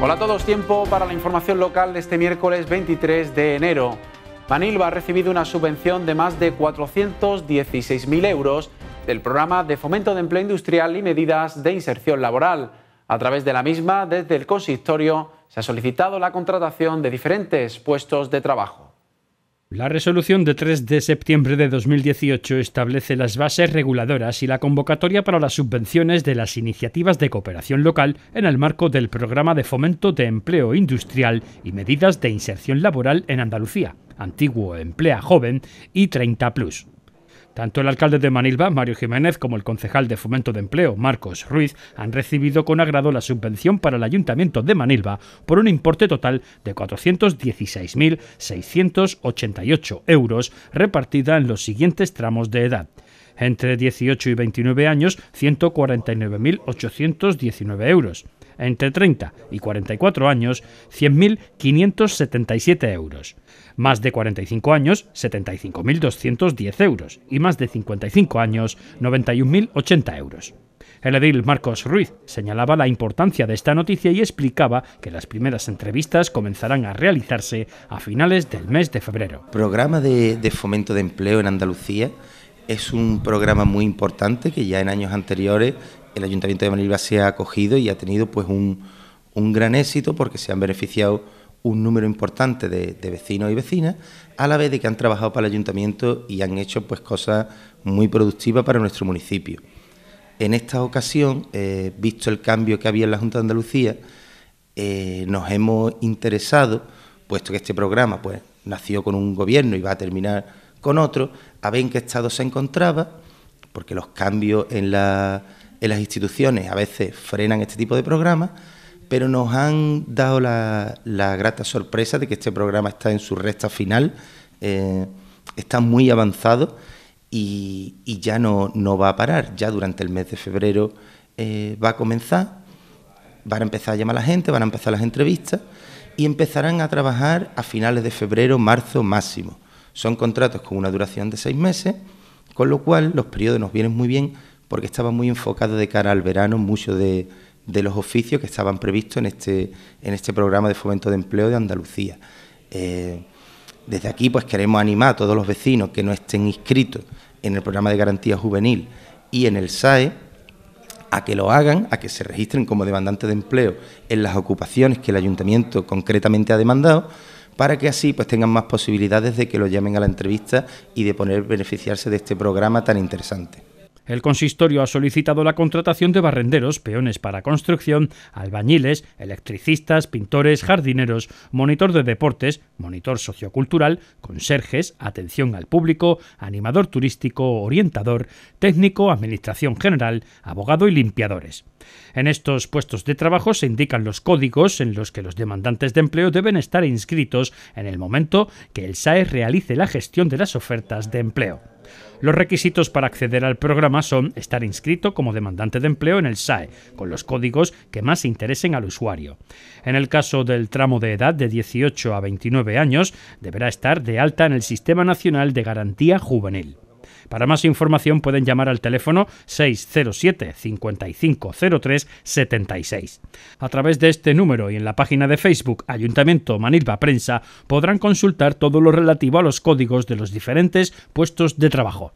Hola a todos, tiempo para la información local de este miércoles 23 de enero. Manilva ha recibido una subvención de más de 416.000 euros del programa de fomento de empleo industrial y medidas de inserción laboral. A través de la misma, desde el consistorio, se ha solicitado la contratación de diferentes puestos de trabajo. La resolución de 3 de septiembre de 2018 establece las bases reguladoras y la convocatoria para las subvenciones de las iniciativas de cooperación local en el marco del Programa de Fomento de Empleo Industrial y Medidas de Inserción Laboral en Andalucía, antiguo Emplea Joven y 30 Plus. Tanto el alcalde de Manilva, Mario Jiménez, como el concejal de Fomento de Empleo, Marcos Ruiz, han recibido con agrado la subvención para el Ayuntamiento de Manilva por un importe total de 416.688 euros repartida en los siguientes tramos de edad entre 18 y 29 años 149.819 euros entre 30 y 44 años, 100.577 euros. Más de 45 años, 75.210 euros. Y más de 55 años, 91.080 euros. El edil Marcos Ruiz señalaba la importancia de esta noticia y explicaba que las primeras entrevistas comenzarán a realizarse a finales del mes de febrero. Programa de, de fomento de empleo en Andalucía es un programa muy importante que ya en años anteriores el Ayuntamiento de Manilva se ha acogido y ha tenido pues un, gran éxito porque se han beneficiado un número importante de, vecinos y vecinas, a la vez de que han trabajado para el ayuntamiento y han hecho pues cosas muy productivas para nuestro municipio. En esta ocasión, eh, visto el cambio que había en la Junta de Andalucía, eh, nos hemos interesado, puesto que este programa pues, nació con un gobierno y va a terminar con otro, a ver en qué estado se encontraba, porque los cambios en la, en las instituciones a veces frenan este tipo de programas, pero nos han dado la, grata sorpresa de que este programa está en su recta final, eh, está muy avanzado y, ya no, no, va a parar. Ya durante el mes de febrero eh, va a comenzar, van a empezar a llamar a la gente, van a empezar las entrevistas y empezarán a trabajar a finales de febrero, marzo máximo. Son contratos con una duración de seis meses, con lo cual los periodos nos vienen muy bien porque estaba muy enfocado de cara al verano, muchos de, los oficios que estaban previstos en este, en este programa de fomento de empleo de Andalucía. Eh, desde aquí, pues queremos animar a todos los vecinos que no estén inscritos en el programa de garantía juvenil y en el SAE a que lo hagan, a que se registren como demandantes de empleo en las ocupaciones que el ayuntamiento concretamente ha demandado, para que así pues tengan más posibilidades de que lo llamen a la entrevista y de poder beneficiarse de este programa tan interesante. El consistorio ha solicitado la contratación de barrenderos, peones para construcción, albañiles, electricistas, pintores, jardineros, monitor de deportes, monitor sociocultural, conserjes, atención al público, animador turístico, orientador, técnico, administración general, abogado y limpiadores. En estos puestos de trabajo se indican los códigos en los que los demandantes de empleo deben estar inscritos en el momento que el SAE realice la gestión de las ofertas de empleo. Los requisitos para acceder al programa son estar inscrito como demandante de empleo en el SAE, con los códigos que más interesen al usuario. En el caso del tramo de edad de 18 a 29 años, deberá estar de alta en el Sistema Nacional de Garantía Juvenil. Para más información pueden llamar al teléfono 607 5503 76. A través de este número y en la página de Facebook Ayuntamiento Manilva Prensa podrán consultar todo lo relativo a los códigos de los diferentes puestos de trabajo.